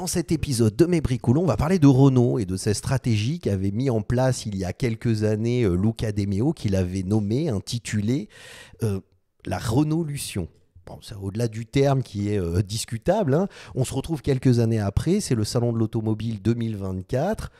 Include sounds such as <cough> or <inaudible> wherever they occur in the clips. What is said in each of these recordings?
dans cet épisode de Mes Bricolons, on va parler de Renault et de sa stratégie qu'avait mis en place il y a quelques années euh, Luca De Meo, qu'il avait nommé, intitulé euh, La renault Bon, c'est au-delà du terme qui est euh, discutable. Hein. On se retrouve quelques années après, c'est le Salon de l'Automobile 2024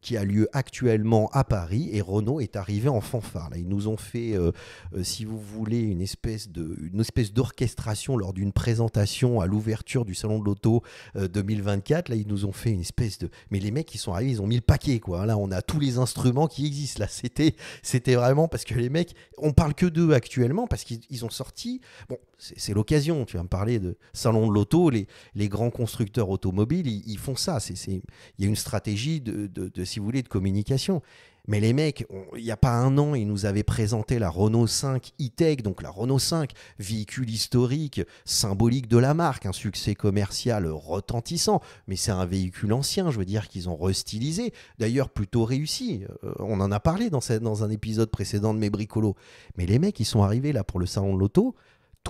qui a lieu actuellement à Paris et Renault est arrivé en fanfare. Là, ils nous ont fait, euh, euh, si vous voulez, une espèce de, une espèce d'orchestration lors d'une présentation à l'ouverture du salon de l'auto 2024. Euh, Là, ils nous ont fait une espèce de, mais les mecs ils sont arrivés, ils ont mis le paquet quoi. Là, on a tous les instruments qui existent. Là, c'était, c'était vraiment parce que les mecs, on parle que d'eux actuellement parce qu'ils ont sorti. Bon, c'est l'occasion. Tu vas me parler de salon de l'auto, les, les grands constructeurs automobiles, ils, font ça. C'est, il y a une stratégie de si vous voulez, de communication. Mais les mecs, il n'y a pas un an, ils nous avaient présenté la Renault 5 e-Tech, donc la Renault 5, véhicule historique, symbolique de la marque, un succès commercial retentissant. Mais c'est un véhicule ancien, je veux dire, qu'ils ont restylisé, d'ailleurs plutôt réussi. Euh, on en a parlé dans, dans un épisode précédent de mes bricolos. Mais les mecs, ils sont arrivés là pour le salon de l'auto,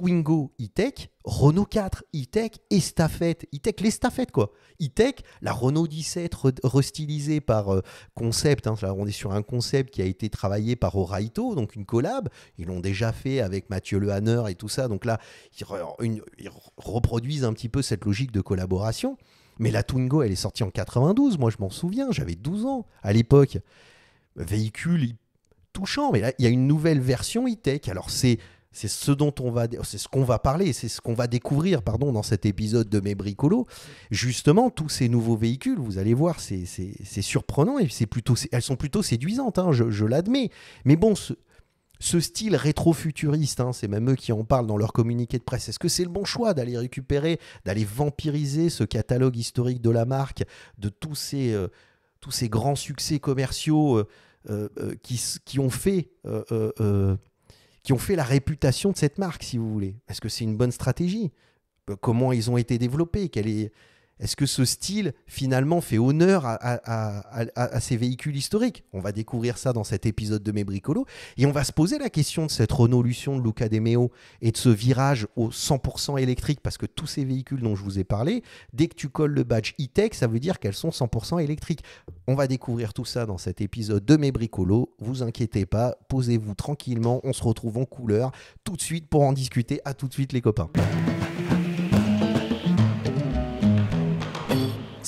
Twingo e-tech, Renault 4 e-tech, Estafette e-tech, l'Estafette quoi. E-tech, la Renault 17 restylisée par euh, concept, hein, on est sur un concept qui a été travaillé par Oraito, donc une collab, ils l'ont déjà fait avec Mathieu Lehanner et tout ça, donc là ils, reproduisent un petit peu cette logique de collaboration. Mais la Twingo, elle est sortie en 92, moi je m'en souviens, j'avais 12 ans à l'époque. Véhicule touchant, mais là il y a une nouvelle version e-tech, alors c'est c'est ce dont on va, c'est ce qu'on va parler, c'est ce qu'on va découvrir, pardon, dans cet épisode de Mes Bricolos. Justement, tous ces nouveaux véhicules, vous allez voir, c'est surprenant et c'est plutôt, elles sont plutôt séduisantes, hein, je, l'admets. Mais bon, ce, style rétro-futuriste, hein, c'est même eux qui en parlent dans leur communiqué de presse. Est-ce que c'est le bon choix d'aller récupérer, d'aller vampiriser ce catalogue historique de la marque, de tous ces, euh, tous ces grands succès commerciaux euh, euh, qui, qui, ont fait qui ont fait la réputation de cette marque, si vous voulez. Est-ce que c'est une bonne stratégie euh, Comment ils ont été développés Quelle est, est-ce que ce style, finalement, fait honneur à, ces véhicules historiques On va découvrir ça dans cet épisode de Mes Bricolos. Et on va se poser la question de cette Renault de Luca De Meo et de ce virage au 100% électrique, parce que tous ces véhicules dont je vous ai parlé, dès que tu colles le badge e-tech, ça veut dire qu'elles sont 100% électriques. On va découvrir tout ça dans cet épisode de Mes Bricolos. Vous inquiétez pas, posez-vous tranquillement. On se retrouve en couleur tout de suite pour en discuter. À tout de suite, les copains.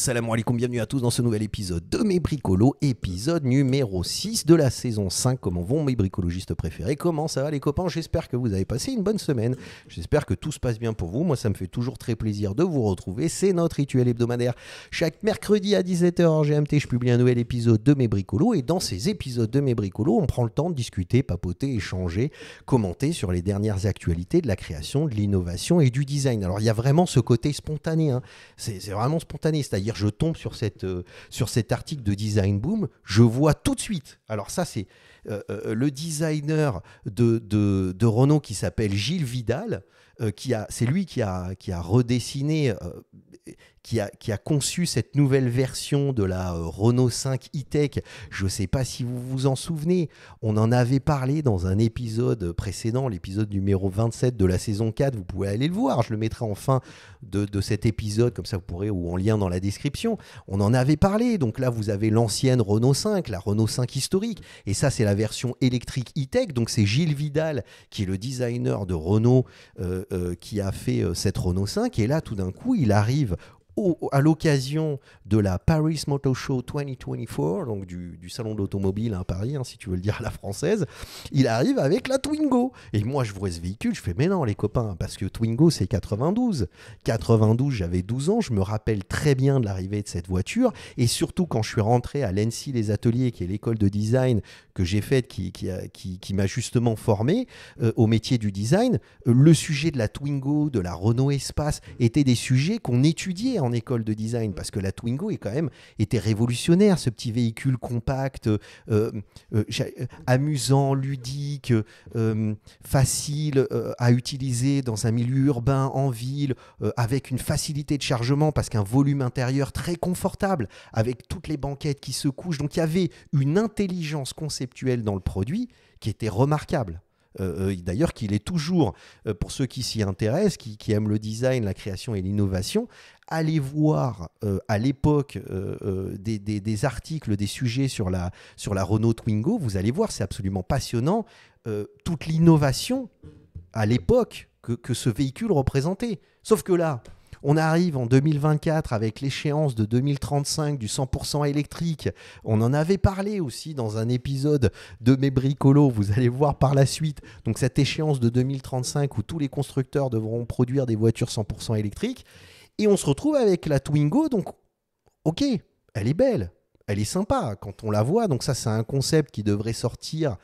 Salam alaikum, bienvenue à tous dans ce nouvel épisode de Mes Bricolos, épisode numéro 6 de la saison 5. Comment vont mes bricologistes préférés Comment ça va les copains J'espère que vous avez passé une bonne semaine. J'espère que tout se passe bien pour vous. Moi, ça me fait toujours très plaisir de vous retrouver. C'est notre rituel hebdomadaire. Chaque mercredi à 17h en GMT, je publie un nouvel épisode de Mes Bricolos. Et dans ces épisodes de Mes Bricolos, on prend le temps de discuter, papoter, échanger, commenter sur les dernières actualités de la création, de l'innovation et du design. Alors, il y a vraiment ce côté spontané. Hein. C'est vraiment spontané. C'est-à-dire je tombe sur, cette, euh, sur cet article de Design Boom, je vois tout de suite. Alors ça, c'est euh, euh, le designer de, de, de Renault qui s'appelle Gilles Vidal, qui a, c'est lui qui a, qui a redessiné qui a, conçu cette nouvelle version de la euh, Renault 5 e-Tech. Je ne sais pas si vous vous en souvenez, on en avait parlé dans un épisode précédent, l'épisode numéro 27 de la saison 4. Vous pouvez aller le voir, je le mettrai en fin de, de cet épisode, comme ça vous pourrez, ou en lien dans la description. On en avait parlé, donc là vous avez l'ancienne Renault 5, la Renault 5 historique, et ça c'est la version électrique e-Tech. Donc c'est Gilles Vidal qui est le designer de Renault euh, euh, qui a fait cette Renault 5, et là tout d'un coup il arrive à l'occasion de la Paris Motor Show 2024, donc du, salon de l'automobile à hein, Paris, hein, si tu veux le dire à la française, il arrive avec la Twingo. Et moi, je vois ce véhicule, je fais, mais non, les copains, parce que Twingo, c'est 92. 92, j'avais 12 ans, je me rappelle très bien de l'arrivée de cette voiture. Et surtout, quand je suis rentré à l'ENSI Les Ateliers, qui est l'école de design que j'ai faite, qui, qui, m'a justement formé euh, au métier du design, euh, le sujet de la Twingo, de la Renault Espace, étaient des sujets qu'on étudiait en école de design, parce que la Twingo est quand même était révolutionnaire, ce petit véhicule compact, euh, euh, euh, amusant, ludique, facile à utiliser dans un milieu urbain, en ville, avec une facilité de chargement, parce qu'un volume intérieur très confortable, avec toutes les banquettes qui se couchent. Donc il y avait une intelligence conceptuelle dans le produit qui était remarquable. Euh, euh, d'ailleurs qu'il est toujours, euh, pour ceux qui s'y intéressent, qui, aiment le design, la création et l'innovation, allez voir à l'époque des, articles, des sujets sur la, sur la Renault Twingo, vous allez voir, c'est absolument passionnant, toute l'innovation à l'époque que, que ce véhicule représentait. Sauf que là, on arrive en 2024 avec l'échéance de 2035 du 100% électrique. On en avait parlé aussi dans un épisode de mes bricolos, vous allez voir par la suite. Donc cette échéance de 2035 où tous les constructeurs devront produire des voitures 100% électriques. Et on se retrouve avec la Twingo, donc ok, elle est belle, elle est sympa quand on la voit. Donc ça c'est un concept qui devrait sortir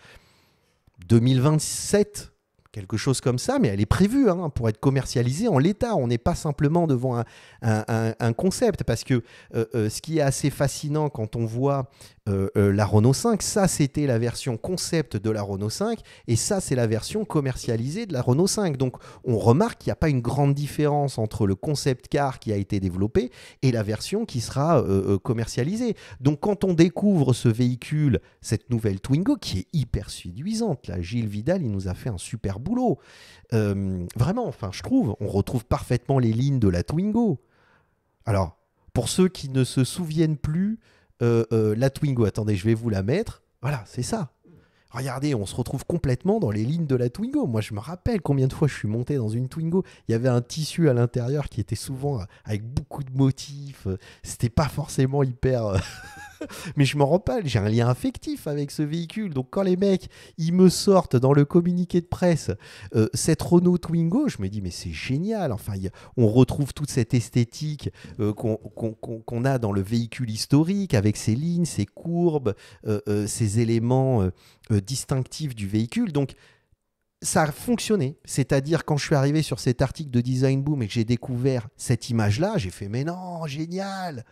2027 quelque chose comme ça, mais elle est prévue hein, pour être commercialisée en l'état. On n'est pas simplement devant un, concept, parce que euh, euh, ce qui est assez fascinant quand on voit euh, la Renault 5, ça c'était la version concept de la Renault 5, et ça c'est la version commercialisée de la Renault 5. Donc on remarque qu'il n'y a pas une grande différence entre le concept car qui a été développé et la version qui sera commercialisée. Donc quand on découvre ce véhicule, cette nouvelle Twingo qui est hyper séduisante, là, Gilles Vidal, il nous a fait un super boulot. Euh, vraiment, enfin, je trouve, on retrouve parfaitement les lignes de la Twingo. Alors, pour ceux qui ne se souviennent plus, euh, euh, la Twingo, attendez, je vais vous la mettre. Voilà, c'est ça. Regardez, on se retrouve complètement dans les lignes de la Twingo. Moi, je me rappelle combien de fois je suis monté dans une Twingo. Il y avait un tissu à l'intérieur qui était souvent avec beaucoup de motifs. C'était pas forcément hyper. <laughs> <laughs> mais je m'en rends pas, j'ai un lien affectif avec ce véhicule. Donc quand les mecs, ils me sortent dans le communiqué de presse euh, cette Renault Twingo, je me dis mais c'est génial. Enfin, on retrouve toute cette esthétique euh, qu'on a dans le véhicule historique avec ses lignes, ses courbes, euh, ses éléments distinctifs du véhicule. Donc ça a fonctionné. C'est-à-dire, quand je suis arrivé sur cet article de Design Boom et que j'ai découvert cette image-là, j'ai fait Mais non, génial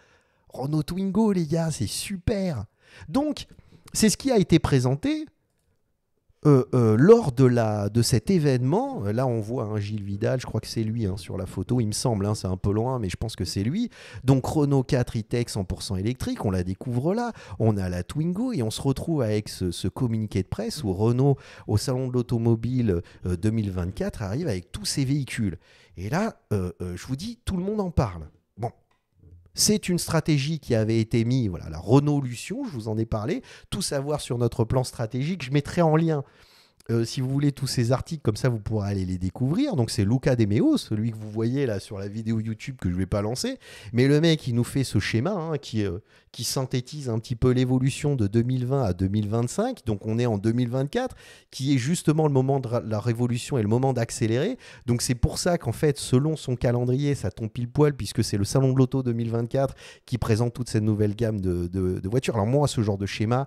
Renault Twingo, les gars, c'est super. Donc, c'est ce qui a été présenté euh, euh, lors de, la, de cet événement, là on voit un hein, Gilles Vidal, je crois que c'est lui hein, sur la photo, il me semble, hein, c'est un peu loin, mais je pense que c'est lui. Donc Renault 4 e 100% électrique, on la découvre là, on a la Twingo et on se retrouve avec ce, communiqué de presse où Renault, au Salon de l'Automobile 2024, euh, arrive avec tous ses véhicules. Et là, je vous dis, tout le monde en parle. C'est une stratégie qui avait été mise, voilà, la renault je vous en ai parlé. Tout savoir sur notre plan stratégique, je mettrai en lien euh, si vous voulez tous ces articles, comme ça vous pourrez aller les découvrir. Donc c'est Luca Demeo, celui que vous voyez là sur la vidéo YouTube que je ne vais pas lancer. Mais le mec, il nous fait ce schéma hein, euh, qui, synthétise un petit peu l'évolution de 2020 à 2025. Donc on est en 2024, qui est justement le moment de la révolution et le moment d'accélérer. Donc c'est pour ça qu'en fait, selon son calendrier, ça tombe pile poil, puisque c'est le Salon de l'Auto 2024 qui présente toute cette nouvelle gamme de, de voitures. Alors moi, ce genre de schéma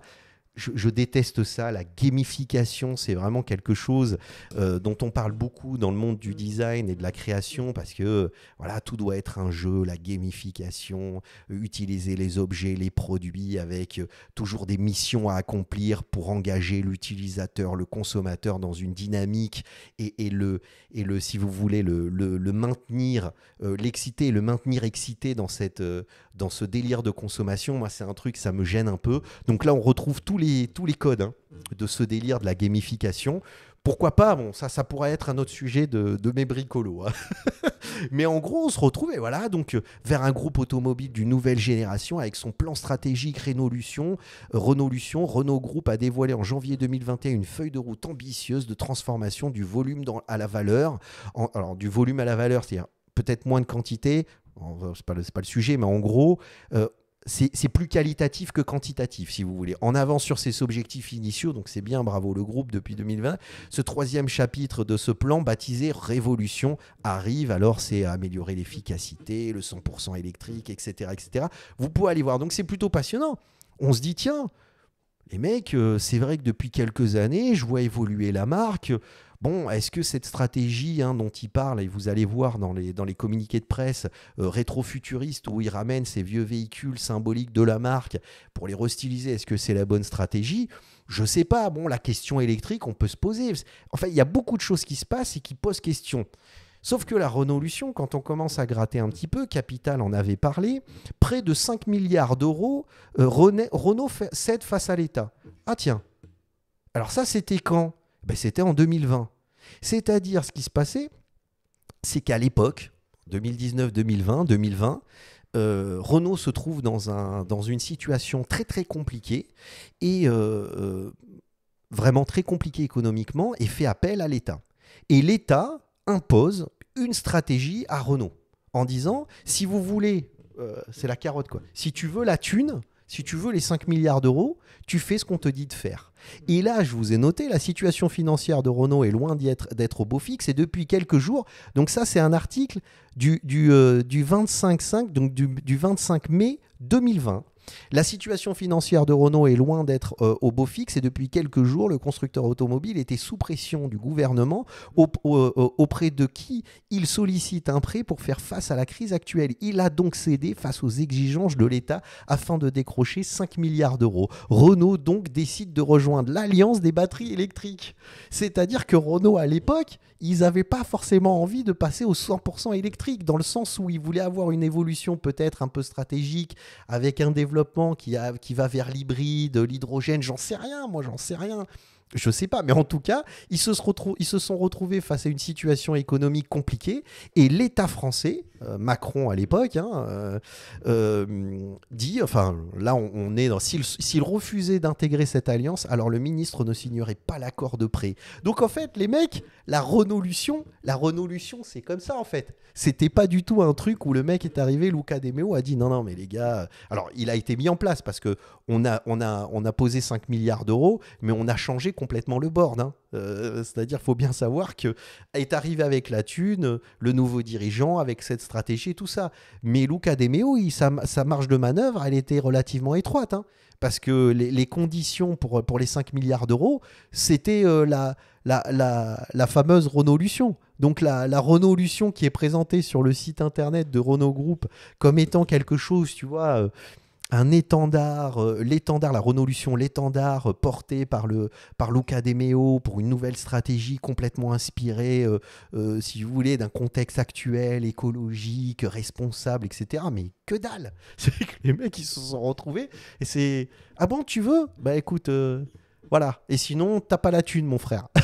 je, déteste ça. La gamification, c'est vraiment quelque chose euh, dont on parle beaucoup dans le monde du design et de la création parce que voilà, tout doit être un jeu. La gamification, utiliser les objets, les produits avec euh, toujours des missions à accomplir pour engager l'utilisateur, le consommateur dans une dynamique et, le, et le, si vous voulez, le, maintenir, euh, l'exciter, le maintenir excité dans cette, dans ce délire de consommation, moi c'est un truc, ça me gêne un peu. Donc là on retrouve tous les, tous les codes hein, de ce délire de la gamification. Pourquoi pas Bon, ça, ça pourrait être un autre sujet de, de mes bricolos. Hein. <laughs> Mais en gros, on se et voilà, donc euh, vers un groupe automobile d'une nouvelle génération avec son plan stratégique Renault-Lution. Euh, Renault-Lution, Group a dévoilé en janvier 2021 une feuille de route ambitieuse de transformation du volume à la valeur. alors, du volume à la valeur, c'est-à-dire peut-être moins de quantité, c'est pas, pas, le sujet, mais en gros, euh, c'est plus qualitatif que quantitatif, si vous voulez. En avance sur ses objectifs initiaux, donc c'est bien, bravo le groupe depuis 2020. Ce troisième chapitre de ce plan, baptisé Révolution, arrive. Alors, c'est améliorer l'efficacité, le 100% électrique, etc., etc. Vous pouvez aller voir. Donc, c'est plutôt passionnant. On se dit, tiens, les mecs, euh, c'est vrai que depuis quelques années, je vois évoluer la marque. Bon, est-ce que cette stratégie hein, dont il parle, et vous allez voir dans les, dans les communiqués de presse euh, rétrofuturiste rétrofuturistes où il ramène ces vieux véhicules symboliques de la marque pour les restyliser, est-ce que c'est la bonne stratégie Je sais pas. Bon, la question électrique, on peut se poser. En fait, il y a beaucoup de choses qui se passent et qui posent question. Sauf que la Renault-Lution, quand on commence à gratter un petit peu, Capital en avait parlé, près de 5 milliards d'euros, euh, Renault cède face à l'État. Ah tiens, alors ça c'était quand ben, c'était en 2020. C'est-à-dire, ce qui se passait, c'est qu'à l'époque, 2019, 2020, 2020, Renault se trouve dans, une situation très très compliquée et euh, euh, vraiment très compliquée économiquement et fait appel à l'État. Et l'État impose une stratégie à Renault en disant si vous voulez, euh, c'est la carotte quoi, si tu veux la thune, si tu veux les 5 milliards d'euros, tu fais ce qu'on te dit de faire. Et là, je vous ai noté, la situation financière de Renault est loin d'être au beau fixe. Et depuis quelques jours, donc ça, c'est un article du, du, euh, du 25, 5, donc du 25 mai 2020. La situation financière de Renault est loin d'être euh, au beau fixe et depuis quelques jours, le constructeur automobile était sous pression du gouvernement euh, auprès de qui il sollicite un prêt pour faire face à la crise actuelle. Il a donc cédé face aux exigences de l'État afin de décrocher 5 milliards d'euros. Renault donc décide de rejoindre l'alliance des batteries électriques. C'est-à-dire que Renault à l'époque, ils n'avaient pas forcément envie de passer au 100% électrique dans le sens où ils voulaient avoir une évolution peut-être un peu stratégique avec un développement qui, qui va vers l'hybride, l'hydrogène, j'en sais rien, moi j'en sais rien. Je sais pas, mais en tout cas, ils se, sont retrouvés face à une situation économique compliquée et l'État français euh, Macron à l'époque, hein, euh, euh, dit, enfin là on, est dans, s'il refusait d'intégrer cette alliance, alors le ministre ne signerait pas l'accord de prêt. Donc en fait, les mecs, la renolution, la renolution c'est comme ça en fait. C'était pas du tout un truc où le mec est arrivé, Luca Demeo a dit non non mais les gars, alors il a été mis en place parce que on a, on a, on a posé 5 milliards d'euros, mais on a changé complètement le board. Hein. C'est-à-dire, faut bien savoir que est arrivé avec la thune le nouveau dirigeant avec cette stratégie et tout ça. Mais Luca De sa, marge de manœuvre, elle était relativement étroite. Hein, parce que les, conditions pour, les 5 milliards d'euros, c'était euh, la, fameuse Renault-Lution. Donc la, la Renault-Lution qui est présentée sur le site internet de Renault Group comme étant quelque chose, tu vois... Euh, un étendard, euh, l'étendard, la renolution, l'étendard euh, porté par, le, par Luca Demeo pour une nouvelle stratégie complètement inspirée, euh, si vous voulez, d'un contexte actuel, écologique, responsable, etc. Mais que dalle <laughs> C'est que les mecs, ils se sont retrouvés et c'est Ah bon, tu veux Bah écoute, voilà. Et sinon, t'as pas la thune, mon frère. <laughs>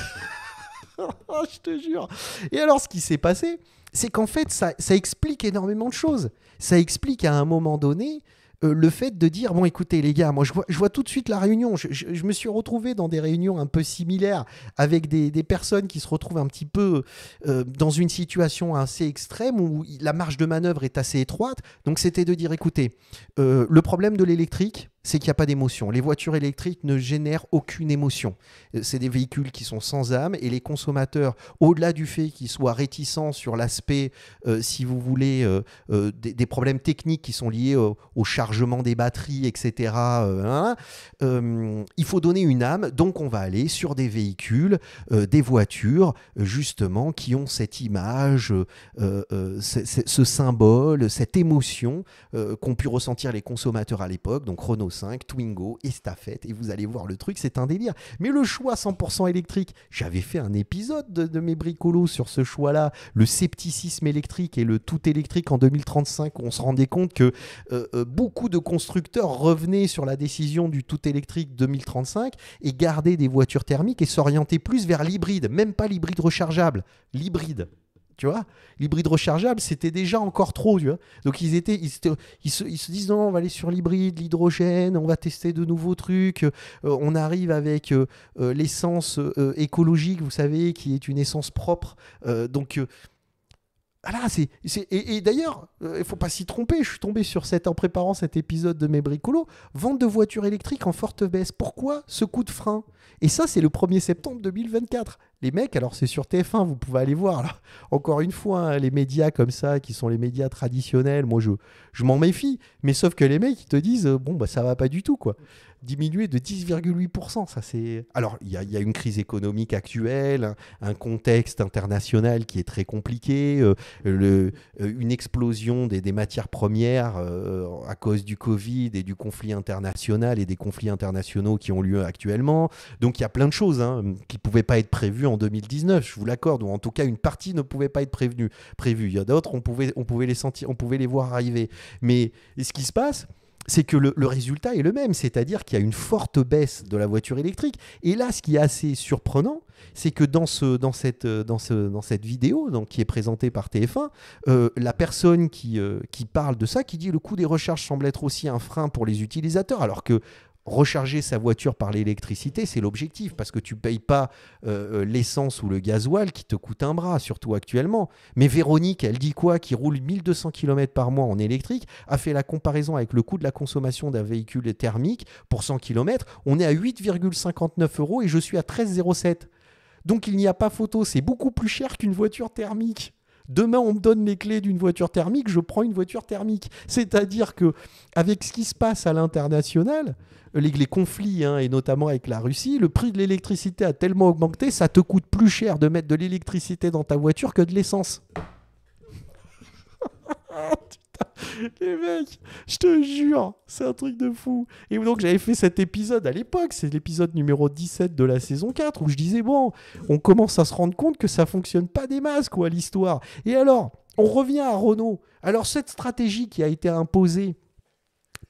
Je te jure. Et alors, ce qui s'est passé, c'est qu'en fait, ça, ça explique énormément de choses. Ça explique à un moment donné euh, le fait de dire bon écoutez les gars moi je vois, je vois tout de suite la réunion je, me suis retrouvé dans des réunions un peu similaires avec des, personnes qui se retrouvent un petit peu euh, dans une situation assez extrême où la marge de manœuvre est assez étroite donc c'était de dire écoutez euh, le problème de l'électrique c'est qu'il n'y a pas d'émotion. Les voitures électriques ne génèrent aucune émotion. Euh, c'est des véhicules qui sont sans âme et les consommateurs, au-delà du fait qu'ils soient réticents sur l'aspect, euh, si vous voulez, euh, des, problèmes techniques qui sont liés au, chargement des batteries, etc., hein, il faut donner une âme. Donc on va aller sur des véhicules, des voitures, justement, qui ont cette image, ce symbole, cette émotion qu'ont pu ressentir les consommateurs à l'époque. Donc Renault Twingo, Estafette, et vous allez voir le truc, c'est un délire. Mais le choix 100% électrique, j'avais fait un épisode de, mes bricolos sur ce choix-là, le scepticisme électrique et le tout électrique en 2035, on se rendait compte que euh, euh, beaucoup de constructeurs revenaient sur la décision du tout électrique 2035 et gardaient des voitures thermiques et s'orientaient plus vers l'hybride, même pas l'hybride rechargeable, l'hybride tu vois. L'hybride rechargeable, c'était déjà encore trop, tu vois. Donc ils étaient, ils, se, disent non, on va aller sur l'hybride, l'hydrogène, on va tester de nouveaux trucs. Euh, on arrive avec euh, euh, l'essence écologique, vous savez, qui est une essence propre. donc ah c'est, et, d'ailleurs, euh, il ne faut pas s'y tromper, je suis tombé sur cette, en préparant cet épisode de mes bricolos, vente de voitures électriques en forte baisse. Pourquoi ce coup de frein Et ça, c'est le 1er septembre 2024. Les mecs, alors c'est sur TF1, vous pouvez aller voir. Là. Encore une fois, hein, les médias comme ça, qui sont les médias traditionnels, moi je, je m'en méfie. Mais sauf que les mecs, ils te disent, euh, bon, bah, ça va pas du tout. quoi diminué de 10,8%. Ça, c'est... Alors, il y, a une crise économique actuelle, un, contexte international qui est très compliqué, euh, euh, une explosion des, matières premières euh, à cause du Covid et du conflit international et des conflits internationaux qui ont lieu actuellement. Donc, il y a plein de choses hein, qui ne pouvaient pas être prévues en 2019, je vous l'accorde, ou en tout cas, une partie ne pouvait pas être prévenue. Prévue. Il y a d'autres, on pouvait, on, pouvait les sentir, on pouvait les voir arriver. Mais ce qui se passe, c'est que le, résultat est le même, c'est-à-dire qu'il y a une forte baisse de la voiture électrique. Et là, ce qui est assez surprenant, c'est que dans, euh, cette, vidéo donc, qui est présentée par TF1, euh, la personne euh, qui, parle de ça, qui dit le coût des recherches semble être aussi un frein pour les utilisateurs, alors que recharger sa voiture par l'électricité, c'est l'objectif, parce que tu ne payes pas euh, euh, l'essence ou le gasoil qui te coûte un bras, surtout actuellement. Mais Véronique, elle dit quoi Qui roule 1200 km par mois en électrique, a fait la comparaison avec le coût de la consommation d'un véhicule thermique pour 100 km, on est à 8,59 euros et je suis à 13,07. Donc il n'y a pas photo, c'est beaucoup plus cher qu'une voiture thermique. Demain, on me donne les clés d'une voiture thermique, je prends une voiture thermique. C'est-à-dire que avec ce qui se passe à l'international, les, conflits, hein, et notamment avec la Russie, le prix de l'électricité a tellement augmenté, ça te coûte plus cher de mettre de l'électricité dans ta voiture que de l'essence. <laughs> <laughs> Les mecs, je te jure, c'est un truc de fou. Et donc j'avais fait cet épisode à l'époque, c'est l'épisode numéro 17 de la saison 4, où je disais, bon, on commence à se rendre compte que ça fonctionne pas des ou à l'histoire. Et alors, on revient à Renault. Alors cette stratégie qui a été imposée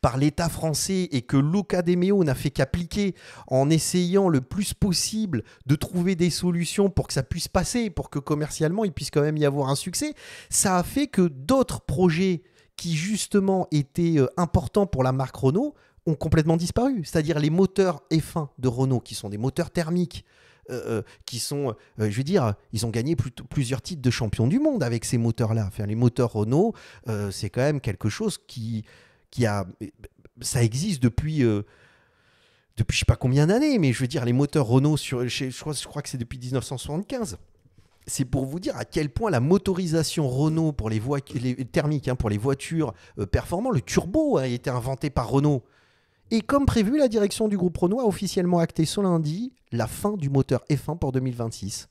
par l'État français et que l'Ocadéméo n'a fait qu'appliquer en essayant le plus possible de trouver des solutions pour que ça puisse passer, pour que commercialement il puisse quand même y avoir un succès, ça a fait que d'autres projets qui justement étaient euh, importants pour la marque Renault ont complètement disparu. C'est-à-dire les moteurs F1 de Renault, qui sont des moteurs thermiques, euh, euh, qui sont, je veux dire, ils ont gagné plusieurs titres de champion du monde avec ces moteurs-là. Enfin, les moteurs Renault, c'est quand même quelque chose qui, qui a, ça existe depuis. depuis je sais pas combien d'années, mais je veux dire, les moteurs Renault, sur, je crois que c'est depuis 1975 c'est pour vous dire à quel point la motorisation Renault pour les, voitures thermiques, hein, pour les voitures euh, performantes, le turbo hein, a été inventé par Renault. Et comme prévu, la direction du groupe Renault a officiellement acté ce lundi la fin du moteur F1 pour 2026.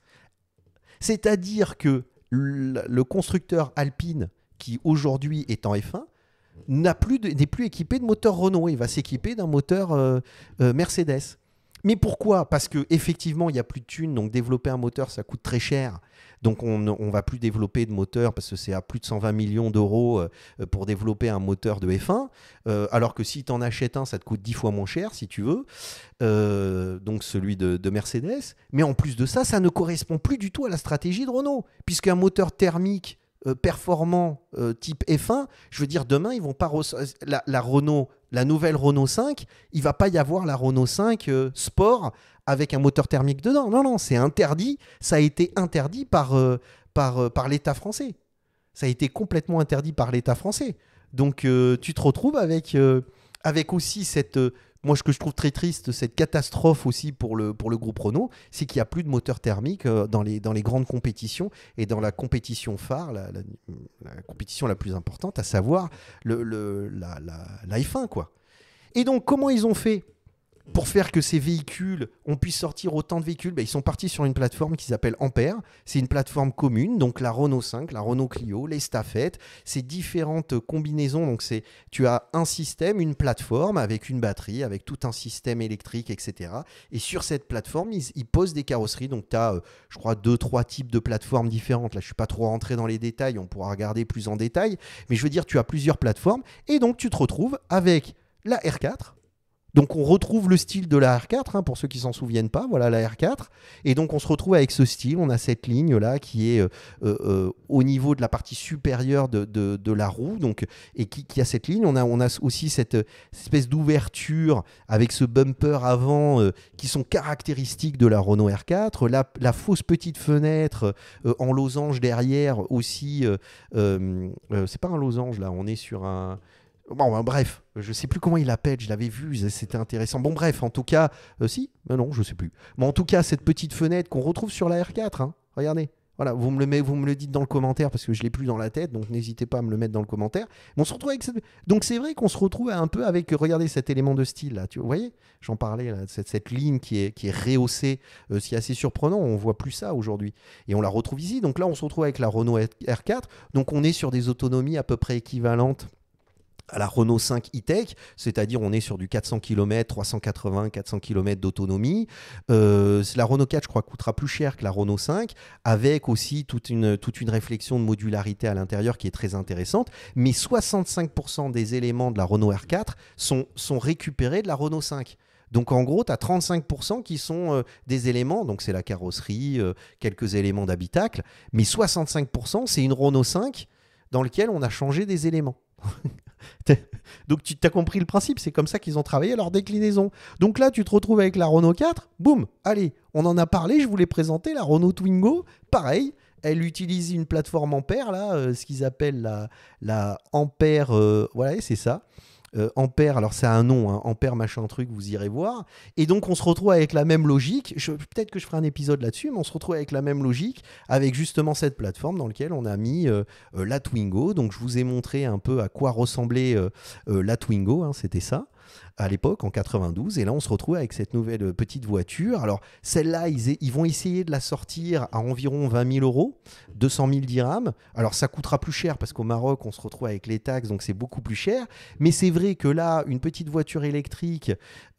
C'est-à-dire que le constructeur Alpine, qui aujourd'hui est en F1, n'est plus, plus, équipé de moteur Renault. Il va s'équiper d'un moteur euh, euh, Mercedes. Mais pourquoi Parce que effectivement, il n'y a plus de thunes, donc développer un moteur, ça coûte très cher. Donc on ne va plus développer de moteur parce que c'est à plus de 120 millions d'euros euh, euh, pour développer un moteur de F1. Euh, alors que si tu en achètes un, ça te coûte 10 fois moins cher, si tu veux. donc celui de, Mercedes. Mais en plus de ça, ça ne correspond plus du tout à la stratégie de Renault. Puisqu'un moteur thermique performant type F1, je veux dire, demain, ils vont pas... la Renault la nouvelle Renault 5, il va pas y avoir la Renault 5 euh, Sport avec un moteur thermique dedans. Non, non, c'est interdit. Ça a été interdit par, euh, euh, par l'État français. Ça a été complètement interdit par l'État français. Donc tu te retrouves avec, avec aussi cette moi, ce que je trouve très triste, cette catastrophe aussi pour le, pour le groupe Renault, c'est qu'il n'y a plus de moteur thermique euh, dans les, dans les grandes compétitions et dans la compétition phare, la, compétition la plus importante, à savoir le, le 1 quoi. Et donc, comment ils ont fait pour faire que ces véhicules, on puisse sortir autant de véhicules, ben, ils sont partis sur une plateforme qui s'appelle Ampère. C'est une plateforme commune, donc la Renault 5, la Renault Clio, les Staffettes, ces différentes combinaisons. Donc c'est, tu as un système, une plateforme avec une batterie, avec tout un système électrique, etc. Et sur cette plateforme, ils, posent des carrosseries. Donc tu as, euh, je crois, deux, trois types de plateformes différentes. Là, je suis pas trop rentré dans les détails, on pourra regarder plus en détail. Mais je veux dire, tu as plusieurs plateformes et donc tu te retrouves avec la R4 donc on retrouve le style de la R4, hein, pour ceux qui s'en souviennent pas, voilà la R4. Et donc on se retrouve avec ce style, on a cette ligne là qui est euh, euh, euh, au niveau de la partie supérieure de, la roue, donc, et qui, a cette ligne. On a, aussi cette espèce d'ouverture avec ce bumper avant qui sont caractéristiques de la Renault R4, la, la fausse petite fenêtre en losange derrière aussi, c'est pas un losange là, on est sur un... Bon, ben, bref, je sais plus comment il appelle, je l'avais vu, c'était intéressant. Bon, bref, en tout cas, euh, si, ben non, je sais plus. Mais en tout cas, cette petite fenêtre qu'on retrouve sur la R4, hein, regardez. Voilà, vous me, le vous me le dites dans le commentaire parce que je l'ai plus dans la tête, donc n'hésitez pas à me le mettre dans le commentaire. on avec Donc c'est vrai qu'on se retrouve un peu avec, regardez cet élément de style là, tu vous voyez, j'en parlais, cette, ligne qui est, qui est rehaussée, euh, c'est assez surprenant, on voit plus ça aujourd'hui. Et on la retrouve ici, donc là on se retrouve avec la Renault R4, donc on est sur des autonomies à peu près équivalentes à la Renault 5 e-tech, c'est-à-dire on est sur du 400 km, 380, 400 km d'autonomie. Euh, la Renault 4, je crois, coûtera plus cher que la Renault 5, avec aussi toute une, toute une réflexion de modularité à l'intérieur qui est très intéressante. Mais 65% des éléments de la Renault R4 sont, récupérés de la Renault 5. Donc en gros, tu as 35% qui sont euh, des éléments, donc c'est la carrosserie, euh, quelques éléments d'habitacle, mais 65%, c'est une Renault 5 dans lequel on a changé des éléments. <laughs> Donc tu as compris le principe, c'est comme ça qu'ils ont travaillé leur déclinaison. Donc là, tu te retrouves avec la Renault 4, boum, allez, on en a parlé, je vous l'ai présenté, la Renault Twingo, pareil, elle utilise une plateforme Ampère, là, euh, ce qu'ils appellent la, Ampère, euh, voilà, c'est ça. Euh, Ampère, alors c'est un nom, hein. Ampère machin truc, vous irez voir. Et donc on se retrouve avec la même logique, peut-être que je ferai un épisode là-dessus, mais on se retrouve avec la même logique, avec justement cette plateforme dans laquelle on a mis euh, euh, la Twingo. Donc je vous ai montré un peu à quoi ressemblait la Twingo, hein, c'était ça à l'époque, en 92. Et là, on se retrouve avec cette nouvelle petite voiture. Alors, celle-là, ils, ils, vont essayer de la sortir à environ 20 000 euros, 200 000 dirhams. Alors, ça coûtera plus cher parce qu'au Maroc, on se retrouve avec les taxes, donc c'est beaucoup plus cher. Mais c'est vrai que là, une petite voiture électrique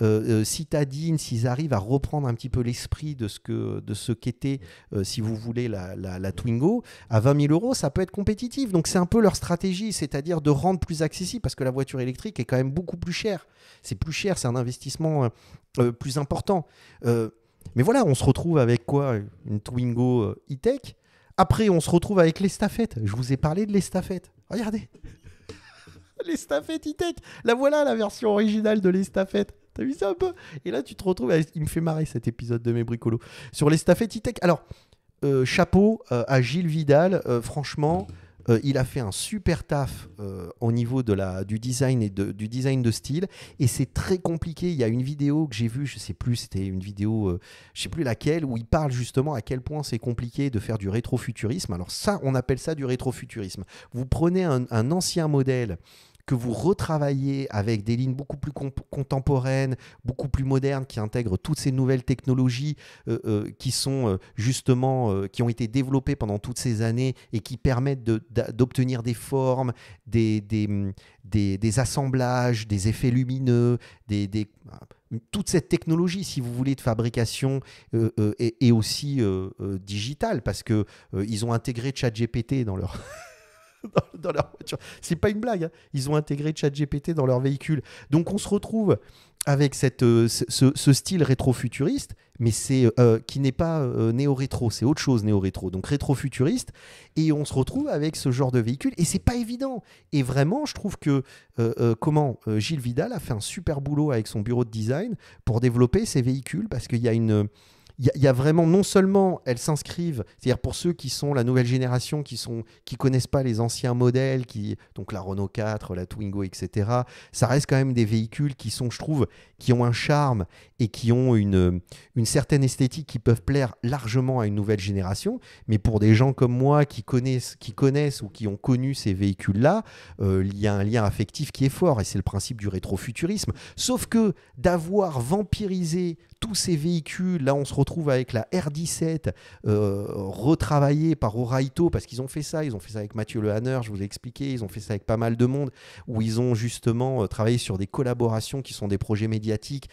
euh, euh, citadine, s'ils arrivent à reprendre un petit peu l'esprit de ce que de ce qu'était, euh, si vous voulez, la, la, Twingo, à 20 000 euros, ça peut être compétitif. Donc, c'est un peu leur stratégie, c'est-à-dire de rendre plus accessible parce que la voiture électrique est quand même beaucoup plus chère c'est plus cher, c'est un investissement euh, euh, plus important. Euh, mais voilà, on se retrouve avec quoi Une Twingo e-tech. Après, on se retrouve avec l'estafette. Je vous ai parlé de l'estafette. Regardez. <laughs> l'estafette e-tech. La voilà, la version originale de l'estafette. T'as vu ça un peu Et là, tu te retrouves. Il me fait marrer cet épisode de mes bricolos. Sur l'estafette e-tech. Alors, chapeau à Gilles Vidal. franchement, euh, il a fait un super taf euh, au niveau de la, du, design et du design de style. Et c'est très compliqué. Il y a une vidéo que j'ai vue, je sais plus, c'était une vidéo, je euh, je sais plus laquelle, où il parle justement à quel point c'est compliqué de faire du rétrofuturisme. Alors ça, on appelle ça du rétrofuturisme. Vous prenez un ancien modèle que vous retravaillez avec des lignes beaucoup plus contemporaines, beaucoup plus modernes, qui intègrent toutes ces nouvelles technologies euh, euh, qui sont euh, justement, qui ont été développées pendant toutes ces années et qui permettent d'obtenir des formes, mm, des des, assemblages, des effets lumineux, toute cette technologie, si vous voulez, de fabrication et, aussi euh, digitale, parce que ils ont intégré ChatGPT dans leur <laughs> dans, leur voiture. C'est pas une blague. Hein. Ils ont intégré ChatGPT dans leur véhicule. Donc on se retrouve avec cette, euh, ce, style rétro-futuriste, mais c'est euh, euh, qui n'est pas néo-rétro, c'est autre chose néo-rétro, donc rétro-futuriste, et on se retrouve avec ce genre de véhicule, et c'est pas évident. Et vraiment, je trouve que comment Gilles Vidal a fait un super boulot avec son bureau de design pour développer ces véhicules, parce qu'il y a une il y, a vraiment non seulement elles s'inscrivent, c'est-à-dire pour ceux qui sont la nouvelle génération, qui sont qui connaissent pas les anciens modèles, qui donc la Renault 4, la Twingo, etc. Ça reste quand même des véhicules qui sont, je trouve, qui ont un charme et qui ont une une certaine esthétique qui peuvent plaire largement à une nouvelle génération. Mais pour des gens comme moi qui connaissent qui connaissent ou qui ont connu ces véhicules-là, euh, il y a un lien affectif qui est fort et c'est le principe du rétrofuturisme. Sauf que d'avoir vampirisé tous ces véhicules. Là, on se retrouve avec la R17 euh, retravaillée par Oraito parce qu'ils ont fait ça. Ils ont fait ça avec Mathieu Lehanner, je vous ai expliqué. Ils ont fait ça avec pas mal de monde où ils ont justement euh, travaillé sur des collaborations qui sont des projets médiatiques,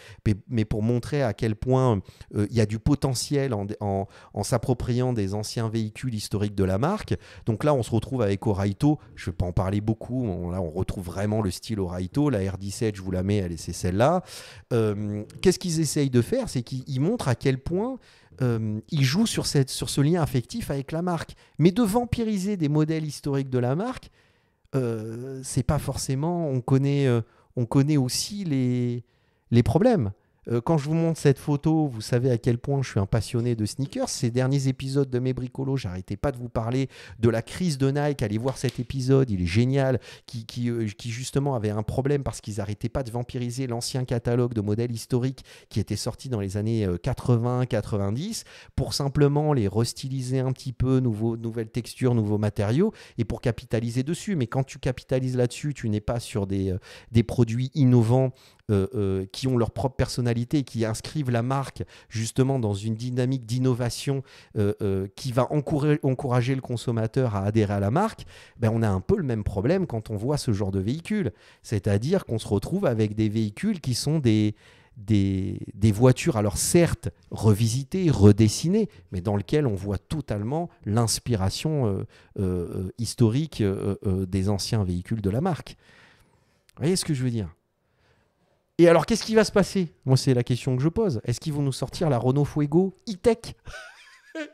mais, pour montrer à quel point euh, il y a du potentiel en, s'appropriant des anciens véhicules historiques de la marque. Donc là, on se retrouve avec Oraito. Je ne vais pas en parler beaucoup. On, là, on retrouve vraiment le style Oraito. La R17, je vous la mets, elle c'est celle-là. Qu'est-ce qu'ils essayent de faire c'est qu'il montre à quel point euh, il joue sur, sur ce lien affectif avec la marque. Mais de vampiriser des modèles historiques de la marque, euh, c'est pas forcément. On connaît, euh, on connaît aussi les problèmes. Euh, quand je vous montre cette photo, vous savez à quel point je suis un passionné de sneakers. Ces derniers épisodes de mes bricolos, j'arrêtais pas de vous parler de la crise de Nike. Allez voir cet épisode, il est génial, qui, euh, justement avait un problème parce qu'ils n'arrêtaient pas de vampiriser l'ancien catalogue de modèles historiques qui était sorti dans les années 80-90 euh, pour simplement les restyliser un petit peu, nouveau, nouvelles textures, nouveaux matériaux et pour capitaliser dessus. Mais quand tu capitalises là-dessus, tu n'es pas sur des produits innovants euh, euh, qui ont leur propre personnalité qui inscrivent la marque justement dans une dynamique d'innovation euh, qui va encourager, le consommateur à adhérer à la marque, ben on a un peu le même problème quand on voit ce genre de véhicule. C'est-à-dire qu'on se retrouve avec des véhicules qui sont des, des, voitures, alors certes revisitées, redessinées, mais dans lesquelles on voit totalement l'inspiration historique des anciens véhicules de la marque. Vous voyez ce que je veux dire et alors, qu'est-ce qui va se passer Moi, c'est la question que je pose. Est-ce qu'ils vont nous sortir la Renault Fuego e-tech <laughs>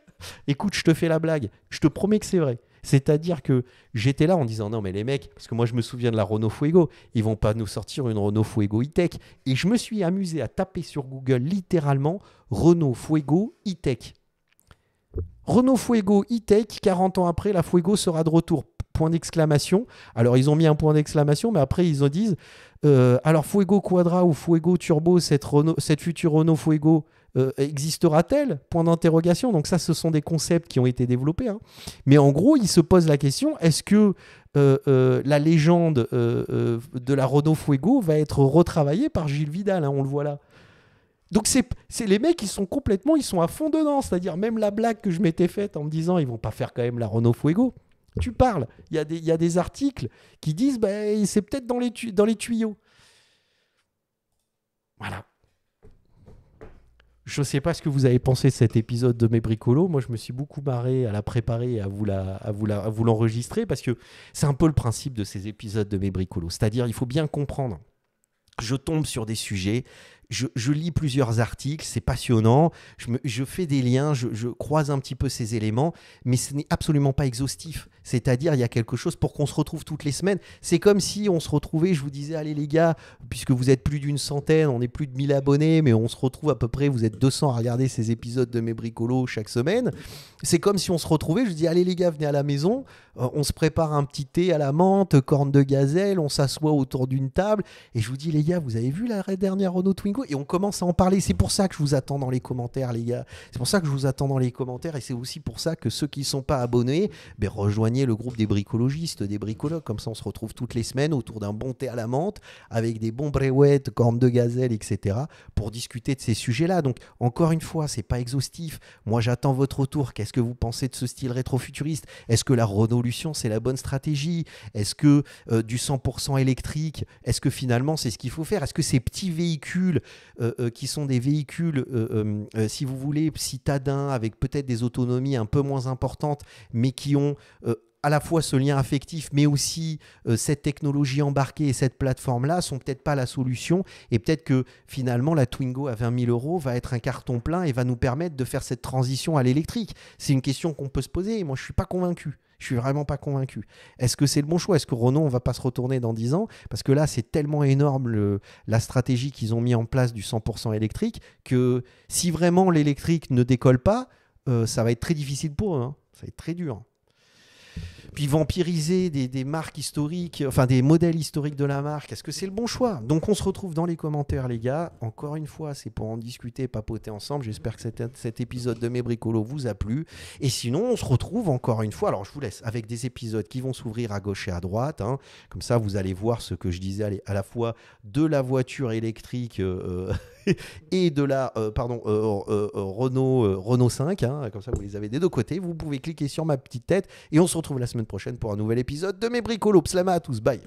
Écoute, je te fais la blague. Je te promets que c'est vrai. C'est-à-dire que j'étais là en disant non mais les mecs, parce que moi je me souviens de la Renault Fuego, ils vont pas nous sortir une Renault Fuego e-tech. Et je me suis amusé à taper sur Google littéralement Renault Fuego e-tech. Renault Fuego e-tech, 40 ans après, la Fuego sera de retour point d'exclamation. Alors ils ont mis un point d'exclamation, mais après ils disent euh, alors Fuego Quadra ou Fuego Turbo, cette, Renault, cette future Renault Fuego euh, existera-t-elle Point d'interrogation. Donc ça, ce sont des concepts qui ont été développés. Hein. Mais en gros, ils se posent la question est-ce que euh, la légende de la Renault Fuego va être retravaillée par Gilles Vidal hein, On le voit là. Donc c'est les mecs ils sont complètement, ils sont à fond dedans. C'est-à-dire même la blague que je m'étais faite en me disant, ils vont pas faire quand même la Renault Fuego tu parles. Il y, a des, articles qui disent ben, c'est peut-être dans les, tuyaux. Voilà. Je ne sais pas ce que vous avez pensé de cet épisode de Mes Bricolos. Moi, je me suis beaucoup marré à la préparer à vous, l'enregistrer parce que c'est un peu le principe de ces épisodes de Mes Bricolos. C'est-à-dire, il faut bien comprendre. Je tombe sur des sujets, je, lis plusieurs articles, c'est passionnant, je, fais des liens, je, je croise un petit peu ces éléments, mais ce n'est absolument pas exhaustif. C'est-à-dire, il y a quelque chose pour qu'on se retrouve toutes les semaines. C'est comme si on se retrouvait, je vous disais, allez les gars, puisque vous êtes plus d'une centaine, on est plus de 1000 abonnés, mais on se retrouve à peu près, vous êtes 200 à regarder ces épisodes de Mes Bricolos chaque semaine. C'est comme si on se retrouvait, je vous dis, allez les gars, venez à la maison, euh, on se prépare un petit thé à la menthe, corne de gazelle, on s'assoit autour d'une table, et je vous dis, les gars, vous avez vu la dernière Renault Twingo Et on commence à en parler. C'est pour ça que je vous attends dans les commentaires, les gars. C'est pour ça que je vous attends dans les commentaires, et c'est aussi pour ça que ceux qui ne sont pas abonnés, ben, rejoignez le groupe des bricologistes, des bricologues. Comme ça, on se retrouve toutes les semaines autour d'un bon thé à la menthe, avec des bons brewettes, cornes de gazelle, etc., pour discuter de ces sujets-là. Donc, encore une fois, c'est pas exhaustif. Moi, j'attends votre retour. Qu'est-ce que vous pensez de ce style rétrofuturiste Est-ce que la renolution, c'est la bonne stratégie Est-ce que euh, du 100% électrique, est-ce que finalement, c'est ce qu'il faut faire Est-ce que ces petits véhicules euh, euh, qui sont des véhicules, si vous voulez, citadins, avec peut-être des autonomies un peu moins importantes, mais qui ont à la fois ce lien affectif, mais aussi euh, cette technologie embarquée et cette plateforme-là sont peut-être pas la solution. Et peut-être que finalement, la Twingo à 20 000 euros va être un carton plein et va nous permettre de faire cette transition à l'électrique. C'est une question qu'on peut se poser. Et moi, je suis pas convaincu. Je suis vraiment pas convaincu. Est-ce que c'est le bon choix Est-ce que Renault, on va pas se retourner dans 10 ans Parce que là, c'est tellement énorme la stratégie qu'ils ont mis en place du 100% électrique que si vraiment l'électrique ne décolle pas, euh, ça va être très difficile pour eux. Hein. Ça va être très dur puis vampiriser des, des, marques historiques, enfin des modèles historiques de la marque. Est-ce que c'est le bon choix Donc on se retrouve dans les commentaires, les gars. Encore une fois, c'est pour en discuter, papoter ensemble. J'espère que cet, cet, épisode de Mes Bricolos vous a plu. Et sinon, on se retrouve encore une fois. Alors je vous laisse avec des épisodes qui vont s'ouvrir à gauche et à droite. Hein. Comme ça, vous allez voir ce que je disais à la fois de la voiture électrique. Euh, euh, <laughs> et de la euh, pardon Renault Renault 5 hein. comme ça vous les avez des deux côtés vous pouvez cliquer sur ma petite tête et on se retrouve retrouve la semaine prochaine pour un nouvel épisode de Mes Bricolos. Slama à tous, bye.